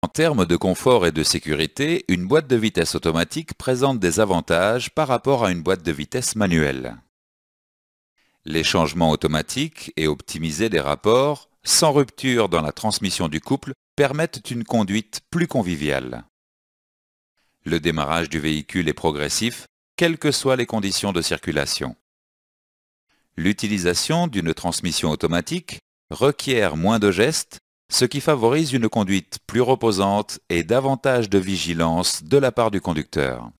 En termes de confort et de sécurité, une boîte de vitesse automatique présente des avantages par rapport à une boîte de vitesse manuelle. Les changements automatiques et optimisés des rapports, sans rupture dans la transmission du couple, permettent une conduite plus conviviale. Le démarrage du véhicule est progressif, quelles que soient les conditions de circulation. L'utilisation d'une transmission automatique requiert moins de gestes ce qui favorise une conduite plus reposante et davantage de vigilance de la part du conducteur.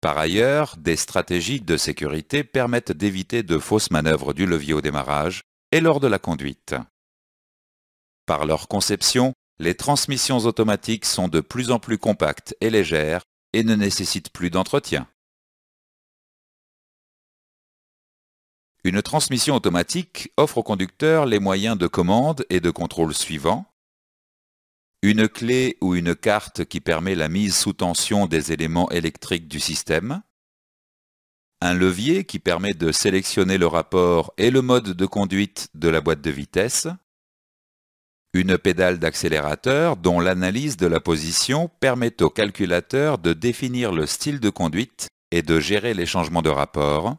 Par ailleurs, des stratégies de sécurité permettent d'éviter de fausses manœuvres du levier au démarrage et lors de la conduite. Par leur conception, les transmissions automatiques sont de plus en plus compactes et légères et ne nécessitent plus d'entretien. Une transmission automatique offre au conducteur les moyens de commande et de contrôle suivants. Une clé ou une carte qui permet la mise sous tension des éléments électriques du système. Un levier qui permet de sélectionner le rapport et le mode de conduite de la boîte de vitesse. Une pédale d'accélérateur dont l'analyse de la position permet au calculateur de définir le style de conduite et de gérer les changements de rapport.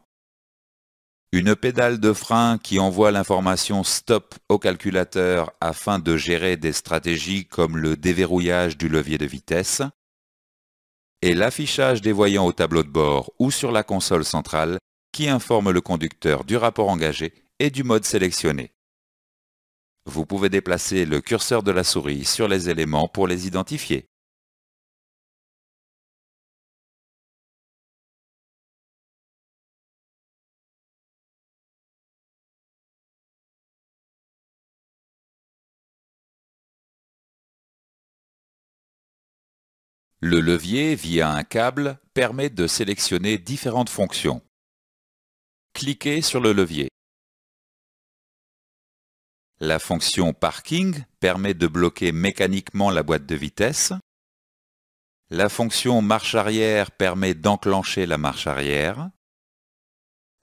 Une pédale de frein qui envoie l'information stop au calculateur afin de gérer des stratégies comme le déverrouillage du levier de vitesse et l'affichage des voyants au tableau de bord ou sur la console centrale qui informe le conducteur du rapport engagé et du mode sélectionné. Vous pouvez déplacer le curseur de la souris sur les éléments pour les identifier. Le levier, via un câble, permet de sélectionner différentes fonctions. Cliquez sur le levier. La fonction Parking permet de bloquer mécaniquement la boîte de vitesse. La fonction Marche arrière permet d'enclencher la marche arrière.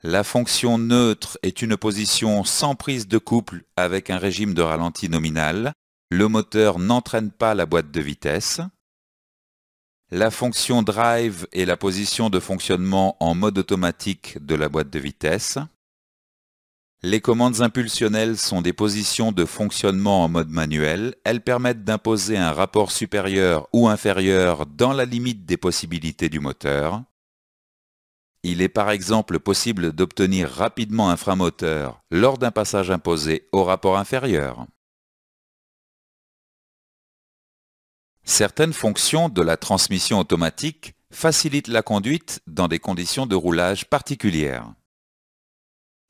La fonction Neutre est une position sans prise de couple avec un régime de ralenti nominal. Le moteur n'entraîne pas la boîte de vitesse. La fonction drive est la position de fonctionnement en mode automatique de la boîte de vitesse. Les commandes impulsionnelles sont des positions de fonctionnement en mode manuel. Elles permettent d'imposer un rapport supérieur ou inférieur dans la limite des possibilités du moteur. Il est par exemple possible d'obtenir rapidement un frein moteur lors d'un passage imposé au rapport inférieur. Certaines fonctions de la transmission automatique facilitent la conduite dans des conditions de roulage particulières.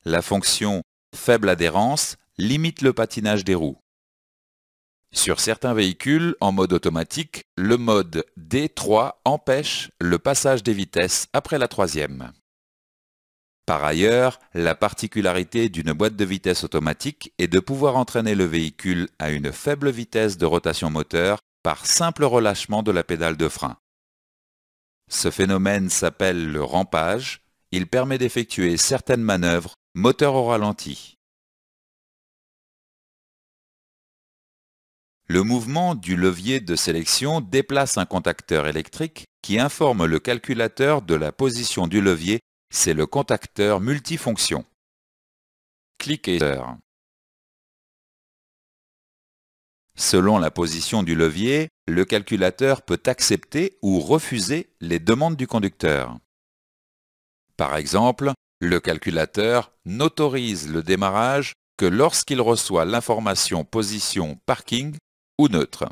La fonction faible adhérence limite le patinage des roues. Sur certains véhicules en mode automatique, le mode D3 empêche le passage des vitesses après la troisième. Par ailleurs, la particularité d'une boîte de vitesse automatique est de pouvoir entraîner le véhicule à une faible vitesse de rotation moteur par simple relâchement de la pédale de frein. Ce phénomène s'appelle le rampage. Il permet d'effectuer certaines manœuvres moteur au ralenti. Le mouvement du levier de sélection déplace un contacteur électrique qui informe le calculateur de la position du levier. C'est le contacteur multifonction. Cliquez. Selon la position du levier, le calculateur peut accepter ou refuser les demandes du conducteur. Par exemple, le calculateur n'autorise le démarrage que lorsqu'il reçoit l'information position parking ou neutre.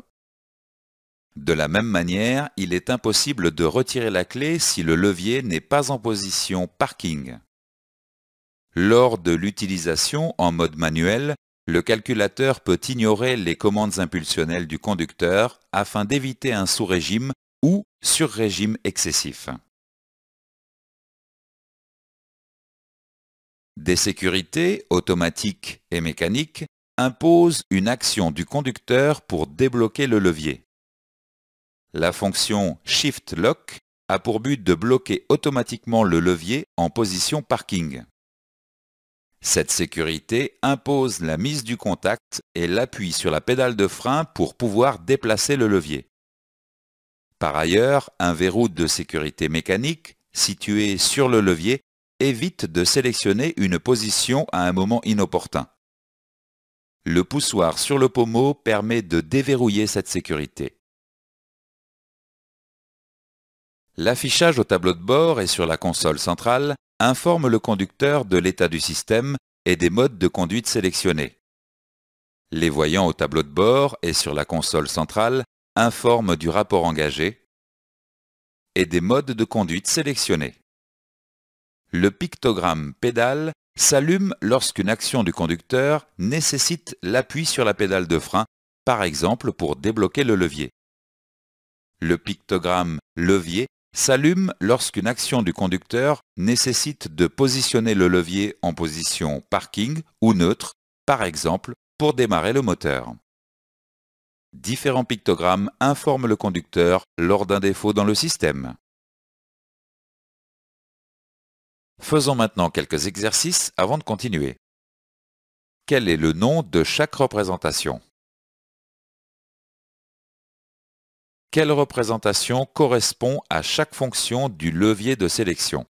De la même manière, il est impossible de retirer la clé si le levier n'est pas en position parking. Lors de l'utilisation en mode manuel, le calculateur peut ignorer les commandes impulsionnelles du conducteur afin d'éviter un sous-régime ou sur-régime excessif. Des sécurités automatiques et mécaniques imposent une action du conducteur pour débloquer le levier. La fonction Shift Lock a pour but de bloquer automatiquement le levier en position parking. Cette sécurité impose la mise du contact et l'appui sur la pédale de frein pour pouvoir déplacer le levier. Par ailleurs, un verrou de sécurité mécanique situé sur le levier évite de sélectionner une position à un moment inopportun. Le poussoir sur le pommeau permet de déverrouiller cette sécurité. L'affichage au tableau de bord et sur la console centrale informe le conducteur de l'état du système et des modes de conduite sélectionnés. Les voyants au tableau de bord et sur la console centrale informent du rapport engagé et des modes de conduite sélectionnés. Le pictogramme pédale s'allume lorsqu'une action du conducteur nécessite l'appui sur la pédale de frein, par exemple pour débloquer le levier. Le pictogramme levier s'allume lorsqu'une action du conducteur nécessite de positionner le levier en position parking ou neutre, par exemple pour démarrer le moteur. Différents pictogrammes informent le conducteur lors d'un défaut dans le système. Faisons maintenant quelques exercices avant de continuer. Quel est le nom de chaque représentation Quelle représentation correspond à chaque fonction du levier de sélection